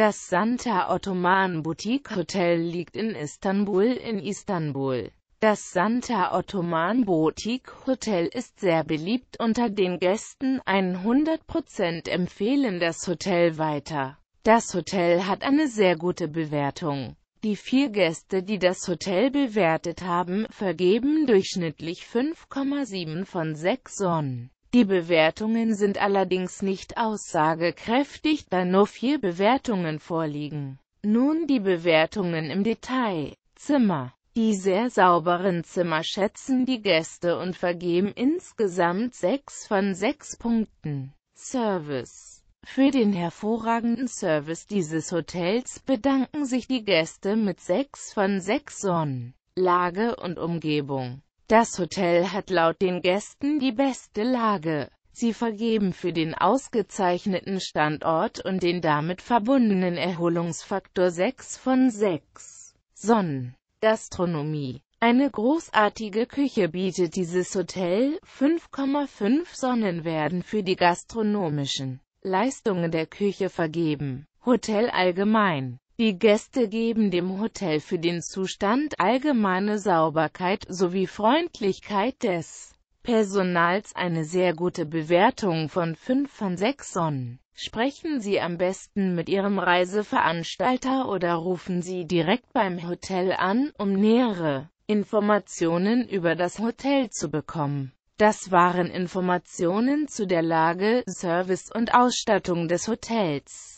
Das Santa Ottoman Boutique Hotel liegt in Istanbul in Istanbul. Das Santa Ottoman Boutique Hotel ist sehr beliebt unter den Gästen, 100% empfehlen das Hotel weiter. Das Hotel hat eine sehr gute Bewertung. Die vier Gäste, die das Hotel bewertet haben, vergeben durchschnittlich 5,7 von 6 Sonnen. Die Bewertungen sind allerdings nicht aussagekräftig, da nur vier Bewertungen vorliegen. Nun die Bewertungen im Detail. Zimmer. Die sehr sauberen Zimmer schätzen die Gäste und vergeben insgesamt 6 von 6 Punkten. Service. Für den hervorragenden Service dieses Hotels bedanken sich die Gäste mit 6 von 6 Sonnen, Lage und Umgebung. Das Hotel hat laut den Gästen die beste Lage. Sie vergeben für den ausgezeichneten Standort und den damit verbundenen Erholungsfaktor 6 von 6. Sonnen. Gastronomie. Eine großartige Küche bietet dieses Hotel, 5,5 Sonnen werden für die gastronomischen Leistungen der Küche vergeben. Hotel allgemein die Gäste geben dem Hotel für den Zustand allgemeine Sauberkeit sowie Freundlichkeit des Personals eine sehr gute Bewertung von 5 von 6 Sonnen. Sprechen Sie am besten mit Ihrem Reiseveranstalter oder rufen Sie direkt beim Hotel an, um nähere Informationen über das Hotel zu bekommen. Das waren Informationen zu der Lage, Service und Ausstattung des Hotels.